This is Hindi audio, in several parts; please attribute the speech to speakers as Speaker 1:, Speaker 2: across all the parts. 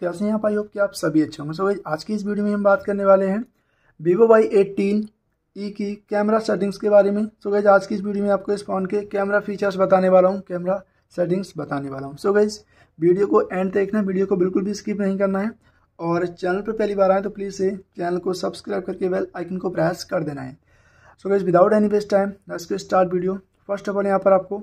Speaker 1: कैसे हैं आप आई होप कि आप सभी अच्छे होंगे सो so, आज की इस वीडियो में हम बात करने वाले हैं वीवो वाई एट्टीन ई की कैमरा सेटिंग्स के बारे में सो so, गैज आज की इस वीडियो में आपको इस फ़ोन के कैमरा फीचर्स बताने वाला हूँ कैमरा सेटिंग्स बताने वाला हूँ सो so, गैज वीडियो को एंड देखना वीडियो को बिल्कुल भी स्किप नहीं करना है और चैनल पर पहली बार आए तो प्लीज़ से चैनल को सब्सक्राइब करके बेल आइकन को प्रेस कर देना है so guys without any waste time let's start video first of all यहाँ पर आपको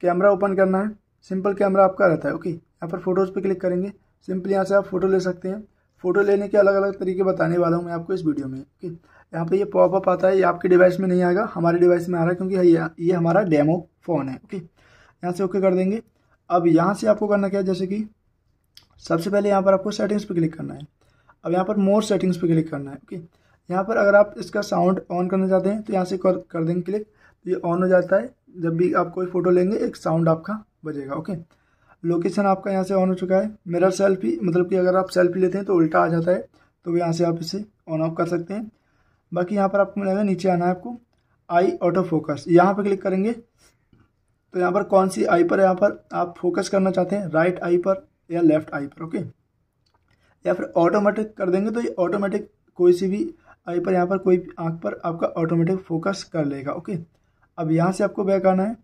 Speaker 1: कैमरा ओपन करना है सिंपल कैमरा आपका रहता है ओके यहाँ पर फोटोज़ पे क्लिक करेंगे सिंपली यहाँ से आप फोटो ले सकते हैं फोटो लेने के अलग अलग तरीके बताने वाला हूँ मैं आपको इस वीडियो में ओके यहाँ पे ये पॉपअप आता है ये आपके डिवाइस में नहीं आएगा हमारे डिवाइस में आ रहा है क्योंकि ये ये हमारा डेमो फ़ोन है ओके यहाँ से ओके कर देंगे अब यहाँ से आपको करना क्या है जैसे कि सबसे पहले यहाँ पर आपको सेटिंग्स पर क्लिक करना है अब यहाँ पर मोर सेटिंग्स पर क्लिक करना है ओके यहाँ पर अगर आप इसका साउंड ऑन करना चाहते हैं तो यहाँ से कर, कर देंगे क्लिक तो ये ऑन हो जाता है जब भी आप कोई फ़ोटो लेंगे एक साउंड आपका बजेगा ओके लोकेशन आपका यहाँ से ऑन हो चुका है मिरर सेल्फी मतलब कि अगर आप सेल्फी लेते हैं तो उल्टा आ जाता है तो यहाँ से आप इसे ऑन ऑफ कर सकते हैं बाकी यहाँ पर आपको मिलेगा नीचे आना है आपको आई ऑटो फोकस यहाँ पर क्लिक करेंगे तो यहाँ पर कौन सी आई पर यहाँ पर आप फोकस करना चाहते हैं राइट आई पर या लेफ्ट आई पर ओके या फिर ऑटोमेटिक कर देंगे तो ये ऑटोमेटिक कोई सी भी आई पर यहाँ पर कोई आँख पर आपका ऑटोमेटिक फोकस कर लेगा ओके अब यहाँ से आपको बैक आना है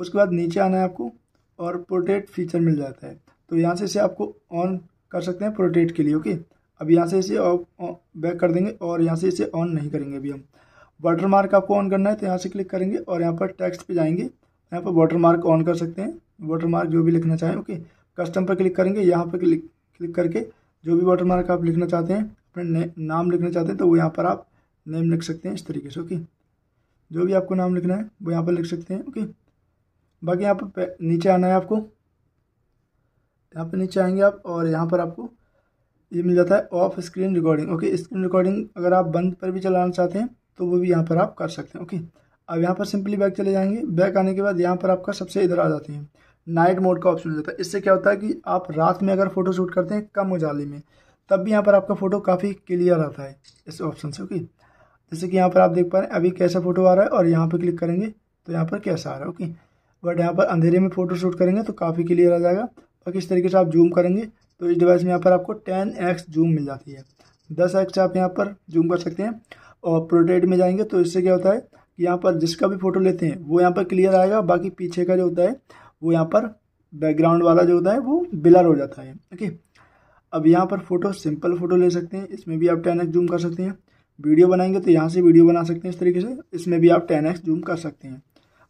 Speaker 1: उसके बाद नीचे आना है आपको और पोर्ट्रेट फीचर मिल जाता है तो यहाँ से इसे आपको ऑन कर सकते हैं पोर्ट्रेट के लिए ओके अब यहाँ से इसे ऑफ बैक कर देंगे और यहाँ से इसे ऑन नहीं करेंगे अभी हम वाटर मार्क आपको ऑन करना है तो यहाँ से क्लिक करेंगे और यहाँ पर टेक्स्ट पे जाएंगे यहाँ पर वाटर मार्क ऑन कर सकते हैं वाटर मार्क जो भी लिखना चाहें ओके कस्टम पर क्लिक करेंगे यहाँ पर क्लिक क्लिक करके जो भी वाटर मार्क आप लिखना चाहते हैं अपने नाम लिखना चाहते हैं तो वो यहाँ पर आप नेम लिख सकते हैं इस तरीके से ओके जो भी आपको नाम लिखना है वो यहाँ पर लिख सकते हैं ओके बाकी यहाँ पर नीचे आना है आपको यहाँ पर नीचे आएंगे आप और यहाँ पर आपको ये मिल जाता है of screen recording okay screen recording अगर आप बंद पर भी चलाना चाहते हैं तो वो भी यहाँ पर आप कर सकते हैं ओके अब यहाँ पर सिंपली बैक चले जाएंगे बैक आने के बाद यहाँ पर आपका सबसे इधर आ जाते हैं नाइट मोड का ऑप्शन हो जाता है इससे क्या होता है कि आप रात में अगर फोटो शूट करते हैं कम उजाले में तब भी यहाँ पर आपका फ़ोटो काफ़ी क्लियर आता है इस ऑप्शन से ओके जैसे कि यहाँ पर आप देख पा रहे हैं अभी कैसा फ़ोटो आ रहा है और यहाँ पर क्लिक करेंगे तो यहाँ पर कैसा आ रहा है ओके बट यहाँ पर अंधेरे में फ़ोटो शूट करेंगे तो काफ़ी क्लियर आ जाएगा बाकी इस तरीके से आप जूम करेंगे तो इस डिवाइस में यहाँ पर आपको टेन एक्स जूम मिल जाती है दस एक्स आप यहाँ पर जूम कर सकते हैं और प्रोटेट में जाएंगे तो इससे क्या होता है कि यहाँ पर जिसका भी फ़ोटो लेते हैं वो यहाँ पर क्लियर आएगा बाकी पीछे का जो होता है वो यहाँ पर बैकग्राउंड वाला जो होता है वो बिलर हो जाता है ओके अब यहाँ पर फ़ोटो सिंपल फ़ोटो ले सकते हैं इसमें भी आप टेन एक्स जूम कर सकते हैं वीडियो बनाएंगे तो यहाँ से वीडियो बना सकते हैं इस तरीके से इसमें भी आप टेन एक्स जूम कर सकते हैं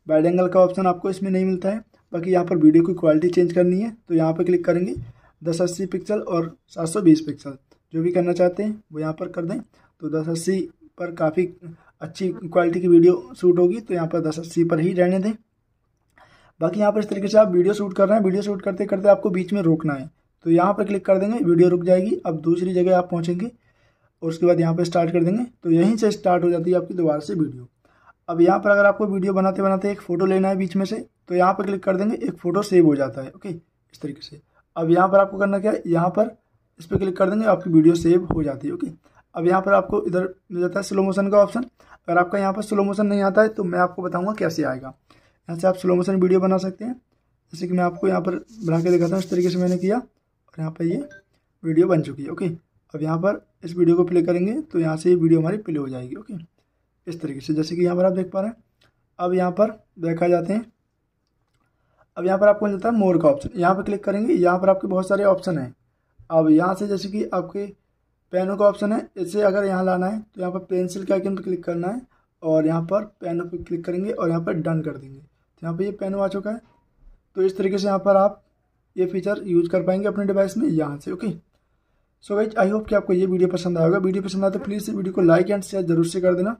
Speaker 1: वाइड एंगल का ऑप्शन आपको इसमें नहीं मिलता है बाकी यहाँ पर वीडियो की क्वालिटी चेंज करनी है तो यहाँ पर क्लिक करेंगे दस अस्सी पिक्सल और सात सौ बीस पिक्सल जो भी करना चाहते हैं वो यहाँ पर कर दें तो दस अस्सी पर काफ़ी अच्छी क्वालिटी की वीडियो शूट होगी तो यहाँ पर दस अस्सी पर ही रहने दें बाकी यहाँ पर इस तरीके से आप वीडियो शूट कर रहे हैं वीडियो शूट करते करते आपको बीच में रोकना है तो यहाँ पर क्लिक कर देंगे वीडियो रुक जाएगी अब दूसरी जगह आप पहुँचेंगे और उसके बाद यहाँ पर स्टार्ट कर देंगे तो यहीं से स्टार्ट हो जाती है आपकी दोबारा से वीडियो अब यहाँ पर अगर आपको वीडियो बनाते बनाते एक फ़ोटो लेना है बीच में से तो यहाँ पर क्लिक कर देंगे एक फ़ोटो सेव हो जाता है ओके इस तरीके से अब यहाँ पर आपको करना क्या है यहाँ पर इस पर क्लिक कर देंगे आपकी वीडियो सेव हो जाती है ओके अब यहाँ पर आपको इधर मिल जाता है स्लो मोशन का ऑप्शन अगर आपका यहाँ पर स्लो मोशन नहीं आता है तो मैं आपको बताऊँगा कैसे आएगा यहाँ से आप स्लो मोशन वीडियो बना सकते हैं जैसे कि मैं आपको यहाँ पर बना के दिखाता हूँ इस तरीके से मैंने किया और यहाँ पर ये वीडियो बन चुकी है ओके अब यहाँ पर इस वीडियो को प्ले करेंगे तो यहाँ से ये वीडियो हमारी प्ले हो जाएगी ओके इस तरीके से जैसे कि यहाँ पर आप देख पा रहे हैं अब यहाँ पर देखा जाते हैं अब यहाँ पर आपको मिलता है मोर का ऑप्शन यहाँ पर क्लिक करेंगे यहाँ पर आपके बहुत सारे ऑप्शन हैं अब यहाँ से जैसे कि आपके पेनों का ऑप्शन है इसे अगर यहाँ लाना है तो यहाँ पर पेंसिल के आइकन पर क्लिक करना है और यहाँ पर पेनों पर क्लिक करेंगे और यहाँ पर डन कर देंगे तो यहाँ पर ये पेन आ चुका है तो इस तरीके से यहाँ पर आप ये फीचर यूज कर पाएंगे अपने डिवाइस में यहाँ से okay so guys I hope कि आपको ये वीडियो पसंद आएगा वीडियो पसंद आए तो प्लीज़ इस वीडियो को लाइक एंड शेयर जरूर से कर देना